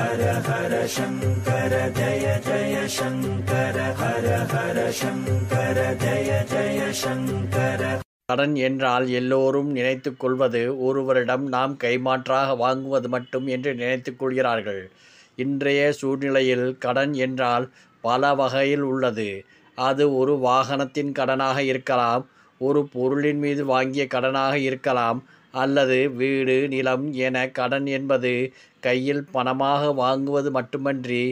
ஹர ஹர சங்கர ஜய ஜய சங்கர ஹர ஹர சங்கர ஜய ஜய சங்கர கடன் என்றால் எல்லோரும் நினைத்துக் கொள்வது ஒருவரிடம் நாம் கைமாற்றாக வாங்குவது மட்டும் என்று நினைத்துக் கொள்கிறார்கள் இன்றைய சூழ்நிலையில் கடன் என்றால் பல வகையில் உள்ளது அது ஒரு வாகனத்தின் கடனாக இருக்கலாம் ஒரு பொருளின் மீது வாங்கிய கடனாக இருக்கலாம் அல்லது வீடு நிலம் என கடன் என்பது கையில் பணமாக வாங்குவது மட்டுமன்றி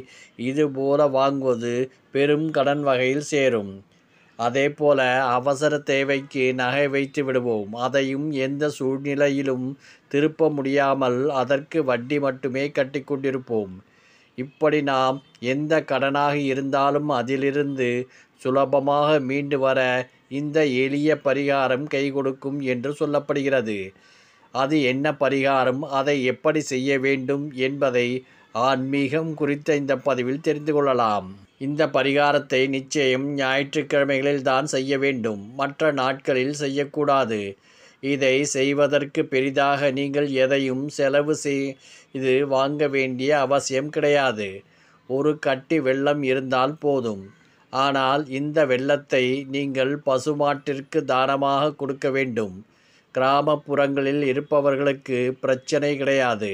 இதுபோல வாங்குவது பெரும் கடன் வகையில் சேரும் அதே போல அவசர தேவைக்கு நகை வைத்து விடுவோம் அதையும் எந்த சூழ்நிலையிலும் திருப்ப முடியாமல் அதற்கு வட்டி மட்டுமே கட்டி கொண்டிருப்போம் இப்படி நாம் எந்த கடனாக இருந்தாலும் அதிலிருந்து சுலபமாக மீண்டு வர இந்த எளிய பரிகாரம் கை கொடுக்கும் என்று சொல்லப்படுகிறது அது என்ன பரிகாரம் அதை எப்படி செய்ய வேண்டும் என்பதை ஆன்மீகம் குறித்த இந்த பதிவில் தெரிந்து கொள்ளலாம் இந்த பரிகாரத்தை நிச்சயம் ஞாயிற்றுக்கிழமைகளில் தான் செய்ய வேண்டும் மற்ற நாட்களில் செய்யக்கூடாது இதை செய்வதற்கு பெரிதாக நீங்கள் எதையும் செலவு இது வாங்க வேண்டிய அவசியம் கிடையாது ஒரு கட்டி வெள்ளம் இருந்தால் போதும் ஆனால் இந்த வெள்ளத்தை நீங்கள் பசுமாட்டிற்கு தானமாக கொடுக்க வேண்டும் கிராமப்புறங்களில் இருப்பவர்களுக்கு பிரச்சனை கிடையாது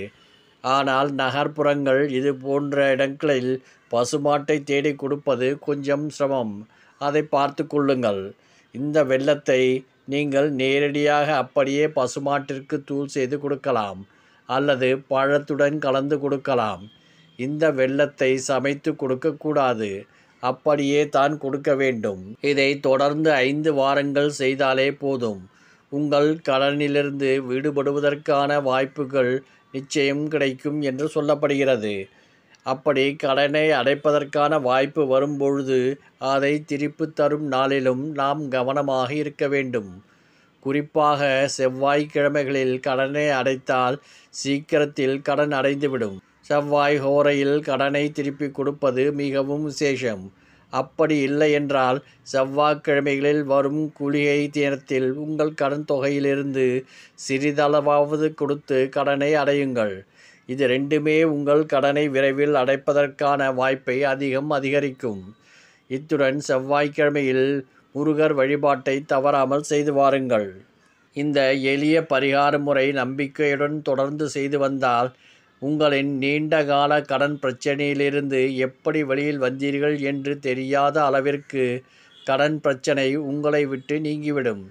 ஆனால் நகர்ப்புறங்கள் இது போன்ற இடங்களில் பசுமாட்டை தேடி கொடுப்பது கொஞ்சம் சிரமம் அதை பார்த்து கொள்ளுங்கள் இந்த வெள்ளத்தை நீங்கள் நேரடியாக அப்படியே பசுமாட்டிற்கு தூள் செய்து கொடுக்கலாம் அல்லது பழத்துடன் கலந்து கொடுக்கலாம் இந்த வெள்ளத்தை சமைத்து கொடுக்கக்கூடாது அப்படியே தான் கொடுக்க வேண்டும் இதை தொடர்ந்து ஐந்து வாரங்கள் செய்தாலே போதும் உங்கள் கடனிலிருந்து விடுபடுவதற்கான வாய்ப்புகள் நிச்சயம் கிடைக்கும் என்று சொல்லப்படுகிறது அப்படி கடனை அடைப்பதற்கான வாய்ப்பு வரும்பொழுது அதை திருப்பு தரும் நாளிலும் நாம் கவனமாக இருக்க வேண்டும் குறிப்பாக செவ்வாய்க்கிழமைகளில் கடனை அடைத்தால் சீக்கிரத்தில் கடன் அடைந்துவிடும் செவ்வாய் ஹோரையில் கடனை திருப்பி கொடுப்பது மிகவும் விசேஷம் அப்படி இல்லை என்றால் செவ்வாய்க்கிழமைகளில் வரும் குளிகை தினத்தில் உங்கள் கடன் தொகையிலிருந்து சிறிதளவாவது கொடுத்து கடனை அடையுங்கள் இது ரெண்டுமே உங்கள் கடனை விரைவில் அடைப்பதற்கான வாய்ப்பை அதிகம் அதிகரிக்கும் இத்துடன் செவ்வாய்க்கிழமையில் முருகர் வழிபாட்டை தவறாமல் செய்து வாருங்கள் இந்த எளிய பரிகார முறை நம்பிக்கையுடன் தொடர்ந்து செய்து வந்தால் உங்களின் நீண்டகால கடன் பிரச்சனையிலிருந்து எப்படி வழியில் வந்தீர்கள் என்று தெரியாத அளவிற்கு கடன் பிரச்சனை உங்களை விட்டு நீங்கிவிடும்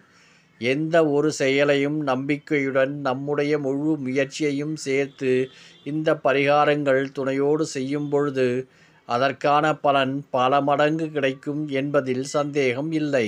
எந்த ஒரு செயலையும் நம்பிக்கையுடன் நம்முடைய முழு முயற்சியையும் சேர்த்து இந்த பரிகாரங்கள் துணையோடு செய்யும் பொழுது அதற்கான பலன் பல மடங்கு கிடைக்கும் என்பதில் சந்தேகம் இல்லை